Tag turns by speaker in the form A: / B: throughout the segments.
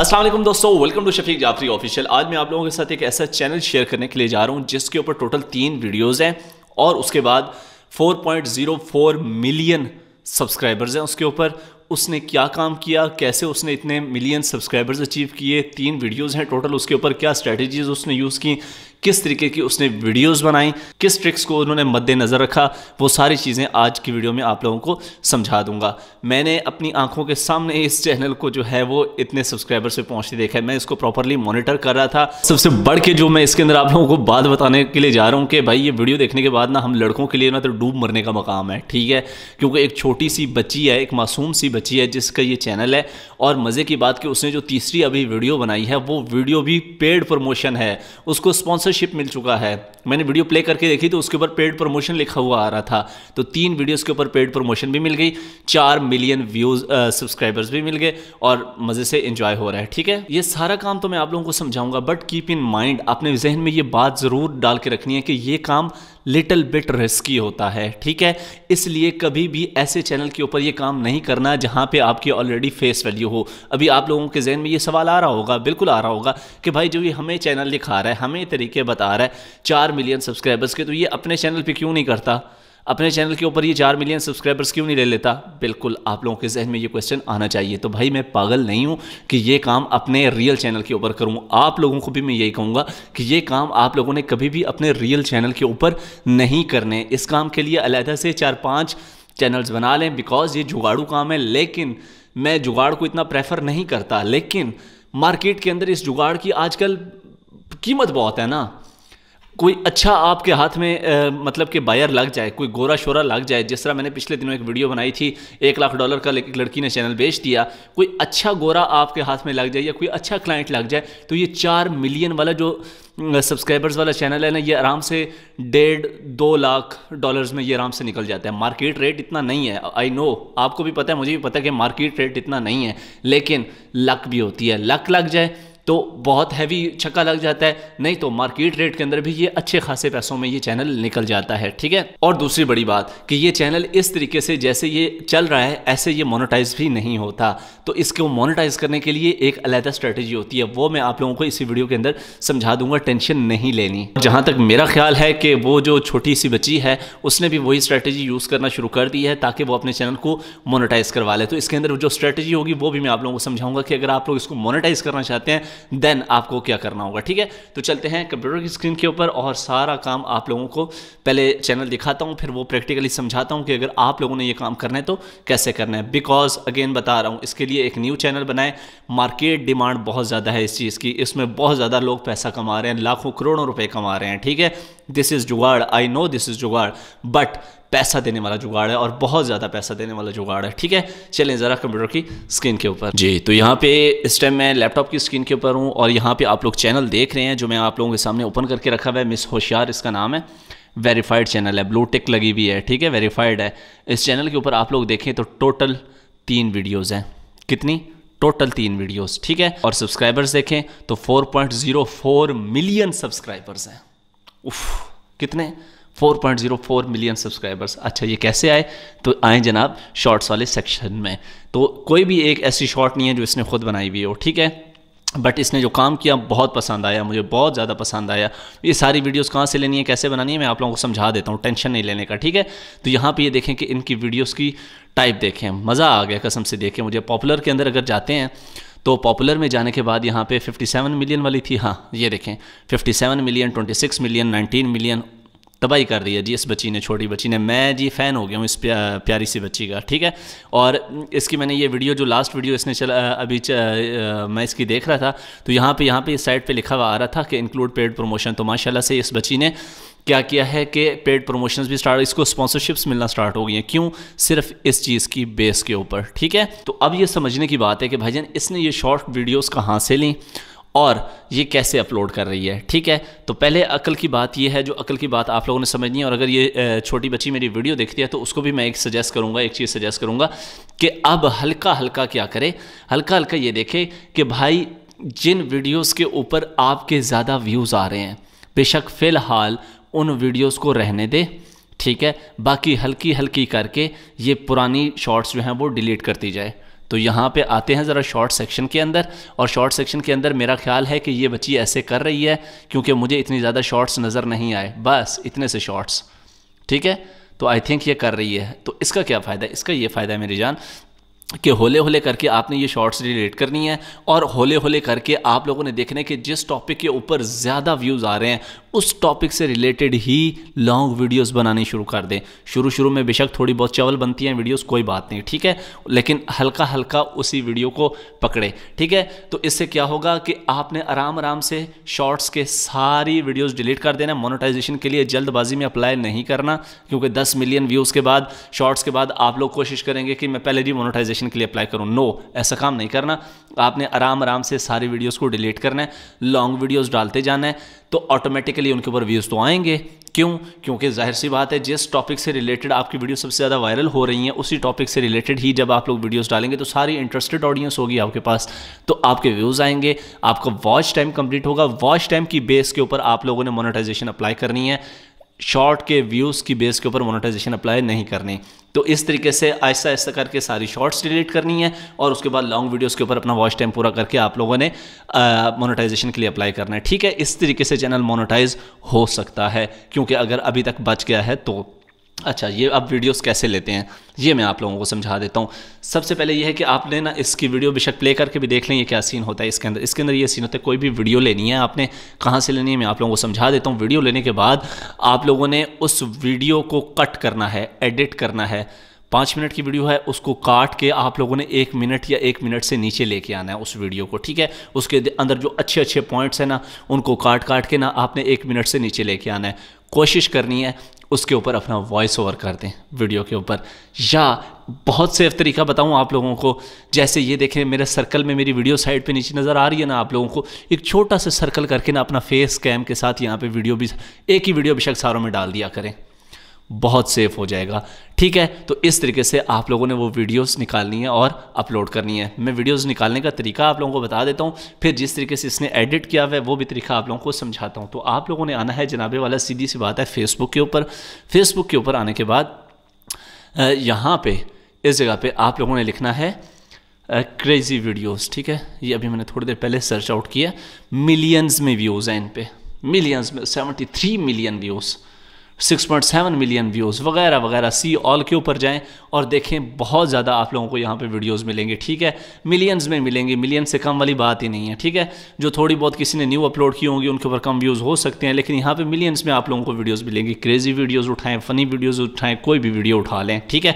A: असलम दोस्तों welcome to Shafiq Jafri official आज मैं आप लोगों के साथ एक ऐसा चैनल शेयर करने के लिए जा रहा हूँ जिसके ऊपर टोटल तीन वीडियोज़ हैं और उसके बाद 4.04 मिलियन सब्सक्राइबर्स हैं उसके ऊपर उसने क्या काम किया कैसे उसने इतने मिलियन सब्सक्राइबर्स अचीव किए तीन वीडियोज़ हैं टोटल उसके ऊपर क्या स्ट्रेटजीज उसने यूज़ की किस तरीके की उसने वीडियोस बनाई किस ट्रिक्स को उन्होंने मद्देनज़र रखा वो सारी चीज़ें आज की वीडियो में आप लोगों को समझा दूंगा मैंने अपनी आंखों के सामने इस चैनल को जो है वो इतने सब्सक्राइबर्स पे पहुंचते देखा है मैं इसको प्रॉपरली मॉनिटर कर रहा था सबसे बढ़ के जो मैं इसके अंदर आप लोगों को बात बताने के लिए जा रहा हूँ कि भाई ये वीडियो देखने के बाद ना हम लड़कों के लिए ना तो डूब मरने का मकाम है ठीक है क्योंकि एक छोटी सी बच्ची है एक मासूम सी बच्ची है जिसका ये चैनल है और मज़े की बात कि उसने जो तीसरी अभी वीडियो बनाई है वो वीडियो भी पेड प्रमोशन है उसको स्पॉन्सर स्पॉन्सरशिप मिल चुका है मैंने वीडियो प्ले करके देखी तो उसके ऊपर पेड प्रमोशन लिखा हुआ आ रहा था तो तीन वीडियोस के ऊपर पेड प्रमोशन भी मिल गई चार मिलियन व्यूज सब्सक्राइबर्स भी मिल गए और मज़े से इंजॉय हो रहा है ठीक है ये सारा काम तो मैं आप लोगों को समझाऊंगा बट कीप इन माइंड अपने जहन में ये बात ज़रूर डाल के रखनी है कि ये काम लिटिल बिट रिस्की होता है ठीक है इसलिए कभी भी ऐसे चैनल के ऊपर ये काम नहीं करना जहाँ पे आपकी ऑलरेडी फेस वैल्यू हो अभी आप लोगों के जहन में ये सवाल आ रहा होगा बिल्कुल आ रहा होगा कि भाई जो ये हमें चैनल दिखा रहा है हमें तरीके बता रहा है चार मिलियन सब्सक्राइबर्स के तो ये अपने चैनल पर क्यों नहीं करता अपने चैनल के ऊपर ये चार मिलियन सब्सक्राइबर्स क्यों नहीं ले लेता बिल्कुल आप लोगों के जहन में ये क्वेश्चन आना चाहिए तो भाई मैं पागल नहीं हूँ कि ये काम अपने रियल चैनल के ऊपर करूँ आप लोगों को भी मैं यही कहूँगा कि ये काम आप लोगों ने कभी भी अपने रियल चैनल के ऊपर नहीं करने इस काम के लिए अलहदा से चार पाँच चैनल्स बना लें बिकॉज ये जुगाड़ू काम है लेकिन मैं जुगाड़ को इतना प्रेफर नहीं करता लेकिन मार्केट के अंदर इस जुगाड़ की आजकल कीमत बहुत है ना कोई अच्छा आपके हाथ में आ, मतलब कि बायर लग जाए कोई गोरा शोरा लग जाए जिस तरह मैंने पिछले दिनों एक वीडियो बनाई थी एक लाख डॉलर का एक लड़की ने चैनल बेच दिया कोई अच्छा गोरा आपके हाथ में लग जाए या कोई अच्छा क्लाइंट लग जाए तो ये चार मिलियन वाला जो सब्सक्राइबर्स वाला चैनल है ना ये आराम से डेढ़ दो लाख डॉलर्स में ये आराम से निकल जाता है मार्केट रेट इतना नहीं है आई नो आपको भी पता है मुझे भी पता है कि मार्केट रेट इतना नहीं है लेकिन लक भी होती है लक लग जाए तो बहुत हैवी छक्का लग जाता है नहीं तो मार्केट रेट के अंदर भी ये अच्छे खासे पैसों में ये चैनल निकल जाता है ठीक है और दूसरी बड़ी बात कि ये चैनल इस तरीके से जैसे ये चल रहा है ऐसे ये मोनेटाइज भी नहीं होता तो इसको मोनेटाइज करने के लिए एक अलहदा स्ट्रेटेजी होती है वो मैं आप लोगों को इसी वीडियो के अंदर समझा दूंगा टेंशन नहीं लेनी जहाँ तक मेरा ख्याल है कि वो जो छोटी सी बच्ची है उसने भी वही स्ट्रेटेजी यूज़ करना शुरू कर दी है ताकि वो अपने चैनल को मोनोटाइज करवा ले तो इसके अंदर जो स्ट्रैटेजी होगी वो भी मैं आप लोगों को समझाऊंगा कि अगर आप लोग इसको मोनेटाइज करना चाहते हैं देन आपको क्या करना होगा ठीक है तो चलते हैं कंप्यूटर की स्क्रीन के ऊपर और सारा काम आप लोगों को पहले चैनल दिखाता हूँ फिर वो प्रैक्टिकली समझाता हूँ कि अगर आप लोगों ने ये काम करना है तो कैसे करना है बिकॉज अगेन बता रहा हूँ इसके लिए एक न्यू चैनल बनाए मार्केट डिमांड बहुत ज़्यादा है इस चीज़ की इसमें बहुत ज़्यादा लोग पैसा कमा रहे हैं लाखों करोड़ों रुपए कमा रहे हैं ठीक है this is jugaad I know this is jugaad but पैसा देने वाला जुगाड़ है और बहुत ज़्यादा पैसा देने वाला जुगाड़ है ठीक है चलें ज़रा कंप्यूटर की स्क्रीन के ऊपर जी तो यहाँ पे इस टाइम मैं लैपटॉप की स्क्रीन के ऊपर हूँ और यहाँ पे आप लोग चैनल देख रहे हैं जो मैं आप लोगों के सामने ओपन करके रखा हुआ है मिस होशियार इसका नाम है वेरीफाइड चैनल है ब्लू टिक लगी हुई है ठीक है वेरीफाइड है इस चैनल के ऊपर आप लोग देखें तो टोटल तीन वीडियोज़ हैं कितनी टोटल तीन वीडियोस ठीक है और सब्सक्राइबर्स देखें तो 4.04 मिलियन सब्सक्राइबर्स हैं उफ कितने 4.04 मिलियन सब्सक्राइबर्स अच्छा ये कैसे आए तो आए जनाब शॉर्ट्स वाले सेक्शन में तो कोई भी एक ऐसी शॉर्ट नहीं है जो इसने खुद बनाई हुई हो ठीक है बट इसने जो काम किया बहुत पसंद आया मुझे बहुत ज़्यादा पसंद आया तो ये सारी वीडियोस कहाँ से लेनी है कैसे बनानी है मैं आप लोगों को समझा देता हूँ टेंशन नहीं लेने का ठीक है तो यहाँ पे ये देखें कि इनकी वीडियोस की टाइप देखें मज़ा आ गया कसम से देखें मुझे पॉपुलर के अंदर अगर जाते हैं तो पॉपुलर में जाने के बाद यहाँ पे 57 मिलियन वाली थी हाँ ये देखें 57 मिलियन 26 मिलियन 19 मिलियन तबाही कर रही है जी इस बच्ची ने छोटी बच्ची ने मैं जी फ़ैन हो गया हूँ इस प्या, प्यारी सी बच्ची का ठीक है और इसकी मैंने ये वीडियो जो लास्ट वीडियो इसने चला अभी च, मैं इसकी देख रहा था तो यहाँ पे यहाँ पे इस साइड पे लिखा हुआ आ रहा था कि इंक्लूड पेड प्रमोशन तो माशाल्लाह से इस बच्ची ने क्या किया है कि पेड प्रमोशन भी स्टार्ट इसको स्पॉन्सरशिप्स मिलना स्टार्ट हो गई हैं क्यों सिर्फ इस चीज़ की बेस के ऊपर ठीक है तो अब ये समझने की बात है कि जान इसने ये शॉर्ट वीडियोज़ कहाँ से लें और ये कैसे अपलोड कर रही है ठीक है तो पहले अकल की बात ये है जो अकल की बात आप लोगों ने समझनी है और अगर ये छोटी बच्ची मेरी वीडियो देखती है तो उसको भी मैं एक सजेस्ट करूँगा एक चीज़ सजेस्ट करूँगा कि अब हल्का हल्का क्या करे हल्का हल्का ये देखे कि भाई जिन वीडियोज़ के ऊपर आपके ज़्यादा व्यूज़ आ रहे हैं बेशक फ़िलहाल उन वीडियोज़ को रहने दे ठीक है बाकी हल्की हल्की करके ये पुरानी शॉर्ट्स जो हैं वो डिलीट करती जाए तो यहाँ पे आते हैं ज़रा शॉर्ट सेक्शन के अंदर और शॉर्ट सेक्शन के अंदर मेरा ख्याल है कि ये बच्ची ऐसे कर रही है क्योंकि मुझे इतनी ज़्यादा शॉर्ट्स नज़र नहीं आए बस इतने से शॉर्ट्स ठीक है तो आई थिंक ये कर रही है तो इसका क्या फ़ायदा है इसका ये फ़ायदा है मेरी जान कि होले होले करके आपने ये शॉर्ट्स रिलेट करनी है और होले होले करके आप लोगों ने देखने के जिस टॉपिक के ऊपर ज़्यादा व्यूज़ आ रहे हैं उस टॉपिक से रिलेटेड ही लॉन्ग वीडियोस बनानी शुरू कर दें शुरू शुरू में बेशक थोड़ी बहुत चावल बनती हैं वीडियोस कोई बात नहीं ठीक है लेकिन हल्का हल्का उसी वीडियो को पकड़े ठीक है तो इससे क्या होगा कि आपने आराम आराम से शॉर्ट्स के सारी वीडियोस डिलीट कर देना मोनोटाइजेशन के लिए जल्दबाजी में अप्लाई नहीं करना क्योंकि दस मिलियन व्यूज़ के बाद शॉर्ट्स के बाद आप लोग कोशिश करेंगे कि मैं पहले जी मोनोटाइजेशन के लिए अप्लाई करूँ नो ऐसा काम नहीं करना तो आपने आराम आराम से सारी वीडियोस को डिलीट करना है लॉन्ग वीडियोस डालते जाना है तो ऑटोमेटिकली उनके ऊपर व्यूज़ तो आएंगे क्यों क्योंकि जाहिर सी बात है जिस टॉपिक से रिलेटेड आपकी वीडियो सबसे ज़्यादा वायरल हो रही है उसी टॉपिक से रिलेटेड ही जब आप लोग वीडियोस डालेंगे तो सारी इंटरेस्टेड ऑडियंस होगी आपके पास तो आपके व्यूज़ आएंगे आपका वॉच टाइम कंप्लीट होगा वॉच टाइम की बेस के ऊपर आप लोगों ने मोनेटाइजेशन अप्लाई करनी है शॉर्ट के व्यूज़ की बेस के ऊपर मोनेटाइजेशन अप्लाई नहीं करनी तो इस तरीके से ऐसा ऐसा करके सारी शॉर्ट्स डिलीट करनी है और उसके बाद लॉन्ग वीडियोस के ऊपर अपना वॉच टाइम पूरा करके आप लोगों ने मोनेटाइजेशन के लिए अप्लाई करना है ठीक है इस तरीके से चैनल मोनेटाइज हो सकता है क्योंकि अगर अभी तक बच गया है तो अच्छा ये आप वीडियोस कैसे लेते हैं ये मैं आप लोगों को समझा देता हूँ सबसे पहले ये है कि आपने ना इसकी वीडियो बेशक प्ले करके भी देख लें ये क्या सीन होता है इसके अंदर इसके अंदर ये सीन होता है कोई भी वीडियो लेनी है आपने कहाँ से लेनी है मैं आप लोगों को समझा देता हूँ वीडियो लेने के बाद आप लोगों ने उस वीडियो को कट करना है एडिट करना है पाँच मिनट की वीडियो है उसको काट के आप लोगों ने एक मिनट या एक मिनट से नीचे लेके आना है उस वीडियो को ठीक है उसके अंदर जो अच्छे अच्छे पॉइंट्स हैं ना उनको काट काट के ना आपने एक मिनट से नीचे लेके आना है कोशिश करनी है उसके ऊपर अपना वॉइस ओवर कर दें वीडियो के ऊपर या बहुत से तरीका बताऊं आप लोगों को जैसे ये देखें मेरे सर्कल में मेरी वीडियो साइड पे नीचे नज़र आ रही है ना आप लोगों को एक छोटा सा सर्कल करके ना अपना फेस कैम के साथ यहाँ पे वीडियो भी एक ही वीडियो बेशक सारों में डाल दिया करें बहुत सेफ हो जाएगा ठीक है तो इस तरीके से आप लोगों ने वो वीडियोस निकालनी है और अपलोड करनी है मैं वीडियोस निकालने का तरीका आप लोगों को बता देता हूँ फिर जिस तरीके से इसने एडिट किया हुआ है वो भी तरीका आप लोगों को समझाता हूँ तो आप लोगों ने आना है जनाबे वाला सीधी सी बात है फेसबुक के ऊपर फेसबुक के ऊपर आने के बाद यहाँ पर इस जगह पर आप लोगों ने लिखना है क्रेजी वीडियोज ठीक है ये अभी मैंने थोड़ी देर पहले सर्च आउट किया मिलियंस में व्यूज़ हैं इन पर मिलियंस में seventy three million views 6.7 million views वगैरह वगैरह सी ऑल के ऊपर जाएं और देखें बहुत ज़्यादा आप लोगों को यहाँ पे वीडियोस मिलेंगे ठीक है मिलियंस में मिलेंगे मिलियन से कम वाली बात ही नहीं है ठीक है जो थोड़ी बहुत किसी ने न्यू अपलोड की होंगी उनके ऊपर कम व्यूज़ हो सकते हैं लेकिन यहाँ पर मिलियंस में आप लोगों को वीडियोज़ मिलेंगी क्रेजी वीडियोज़ उठाएँ फ़नी वीडियोज़ उठाएँ कोई भी वीडियो उठा लें ठीक है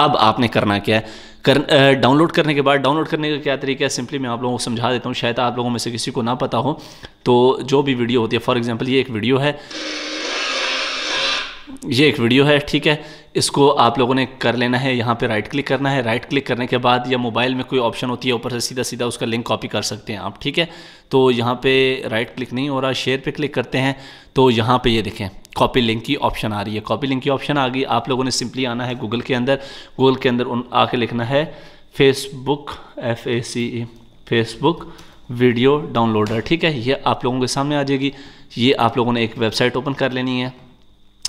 A: अब आपने करना क्या है कर डाउनलोड करने के बाद डाउनलोड करने का क्या तरीका है सिंपली मैं आप लोगों को समझा देता हूँ शायद आप लोगों में से किसी को ना पता हो तो जो भी वीडियो होती है फॉर एग्जाम्पल ये एक वीडियो है ये एक वीडियो है ठीक है इसको आप लोगों ने कर लेना है यहाँ पे राइट क्लिक करना है राइट क्लिक करने के बाद या मोबाइल में कोई ऑप्शन होती है ऊपर से सीधा सीधा उसका लिंक कॉपी कर सकते हैं आप ठीक है तो यहाँ पे राइट क्लिक नहीं हो रहा शेयर पे क्लिक करते हैं तो यहाँ पे ये देखें कॉपी लिंक की ऑप्शन आ रही है कॉपी लिंक की ऑप्शन आ गई आप लोगों ने सिंपली आना है गूगल के अंदर गूगल के अंदर उन आके लिखना है Facebook F A C E Facebook video downloader ठीक है ये आप लोगों के सामने आ जाएगी ये आप लोगों ने एक वेबसाइट ओपन कर लेनी है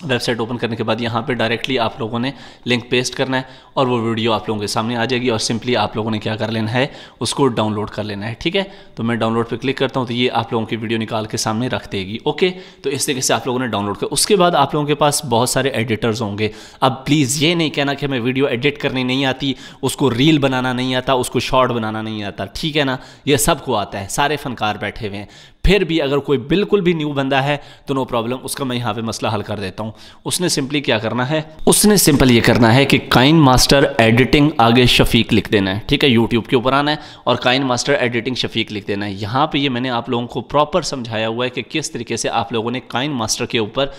A: वेबसाइट ओपन करने के बाद यहाँ पे डायरेक्टली आप लोगों ने लिंक पेस्ट करना है और वो वीडियो आप लोगों के सामने आ जाएगी और सिंपली आप लोगों ने क्या कर लेना है उसको डाउनलोड कर लेना है ठीक है तो मैं डाउनलोड पे क्लिक करता हूँ तो ये आप लोगों की वीडियो निकाल के सामने रख देगी ओके तो इस तरीके से आप लोगों ने डाउनलोड किया उसके बाद आप लोगों के पास बहुत सारे एडिटर्स होंगे अब प्लीज़ ये नहीं कहना कि हमें वीडियो एडिट करनी नहीं आती उसको रील बनाना नहीं आता उसको शॉर्ट बनाना नहीं आता ठीक है ना ये सबको आता है सारे फनकार बैठे हुए हैं फिर भी अगर कोई बिल्कुल भी न्यू बंदा है तो नो प्रॉब्लम उसका मैं यहाँ पर मसला हल कर देता हूँ हूँ उसने सिंपली क्या करना है उसने सिंपल ये करना है कि काइन मास्टर एडिटिंग आगे शफीक लिख देना है ठीक है यूट्यूब के ऊपर आना है और काइन मास्टर एडिटिंग शफीक लिख देना है यहाँ पर ये मैंने आप लोगों को प्रॉपर समझाया हुआ है कि किस तरीके से आप लोगों ने काइन मास्टर के ऊपर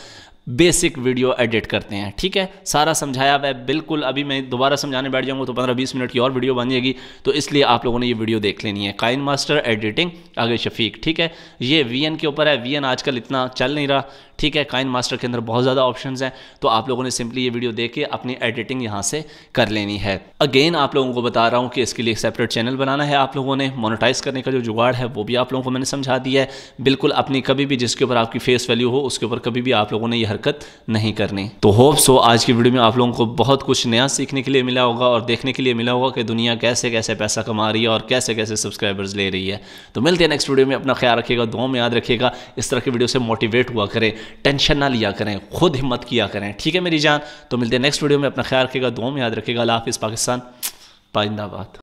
A: बेसिक वीडियो एडिट करते हैं ठीक है सारा समझाया हुआ है बिल्कुल अभी मैं दोबारा समझाने बैठ जाऊंगा तो पंद्रह बीस मिनट की और वीडियो बन जाएगी तो इसलिए आप लोगों ने ये वीडियो देख लेनी है काइन मास्टर एडिटिंग आगे शफीक ठीक है ये वी के ऊपर है वी आजकल इतना चल नहीं रहा ठीक है काइन मास्टर के अंदर बहुत ज़्यादा ऑप्शन हैं तो आप लोगों ने सिंपली ये वीडियो देख के अपनी एडिटिंग यहाँ से कर लेनी है अगेन आप लोगों को बता रहा हूँ कि इसके लिए सेपरेट चैनल बनाना है आप लोगों ने मोनोटाइज करने का जो जुगाड़ है वो भी आप लोगों को मैंने समझा दिया है बिल्कुल अपनी कभी भी जिसके ऊपर आपकी फेस वैल्यू हो उसके ऊपर कभी भी आप लोगों ने यह हरकत नहीं करनी तो होप सो आज की वीडियो में आप लोगों को बहुत कुछ नया सीखने के लिए मिला होगा और देखने के लिए मिला होगा कि दुनिया कैसे कैसे पैसा कमा रही है और कैसे कैसे सब्सक्राइबर्स ले रही है तो मिलते हैं नेक्स्ट वीडियो में अपना ख्याल रखिएगा दो में याद रखिएगा इस तरह की वीडियो से मोटिवेट हुआ करें टेंशन ना लिया करें खुद हिम्मत किया करें ठीक है मेरी जान तो मिलते हैं नेक्स्ट वीडियो में अपना ख्याल रखेगा दो में याद रखेगा अला पाकिस्तान पाइंदाबाद